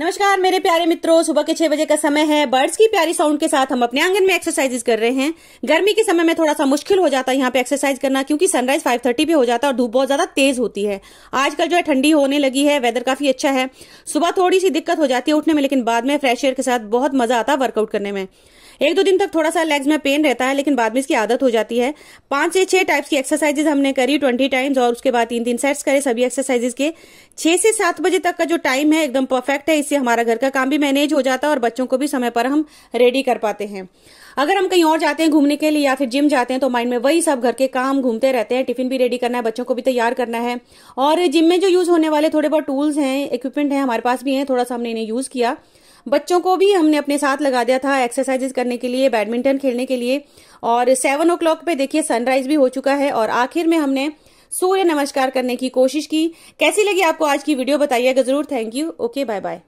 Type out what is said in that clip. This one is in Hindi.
नमस्कार मेरे प्यारे मित्रों सुबह के छह बजे का समय है बर्ड्स की प्यारी साउंड के साथ हम अपने आंगन में एक्सरसाइजेस कर रहे हैं गर्मी के समय में थोड़ा सा मुश्किल हो जाता है यहाँ पे एक्सरसाइज करना क्योंकि सनराइज 5:30 पे हो जाता है और धूप बहुत ज्यादा तेज होती है आजकल जो है ठंडी होने लगी है वेदर काफी अच्छा है सुबह थोड़ी सी दिक्कत हो जाती है उठने में लेकिन बाद में फ्रेश एयर के साथ बहुत मजा आता है वर्कआउट करने में एक दो दिन तक थोड़ा सा लेग्स में पेन रहता है लेकिन बाद में इसकी आदत हो जाती है पांच से छह टाइप्स की एक्सरसाइजेज हमने करी ट्वेंटी टाइम्स और उसके बाद तीन तीन सेट्स करे सभी एक्सरसाइजेज के छह से सात बजे तक का जो टाइम है एकदम परफेक्ट है इससे हमारा घर का काम भी मैनेज हो जाता है और बच्चों को भी समय पर हम रेडी कर पाते हैं अगर हम कहीं और जाते हैं घूमने के लिए या फिर जिम जाते हैं तो माइंड में वही सब घर के काम घूमते रहते हैं टिफिन भी रेडी करना है बच्चों को भी तैयार करना है और जिम में जो यूज होने वाले थोड़े बहुत टूल्स हैं इक्विपमेंट हैं हमारे पास भी हैं थोड़ा सा हमने इन्हें यूज किया बच्चों को भी हमने अपने साथ लगा दिया था एक्सरसाइजेज करने के लिए बैडमिंटन खेलने के लिए और सेवन ओ क्लॉक पे देखिए सनराइज भी हो चुका है और आखिर में हमने सूर्य नमस्कार करने की कोशिश की कैसी लगी आपको आज की वीडियो बताइएगा जरूर thank you okay bye bye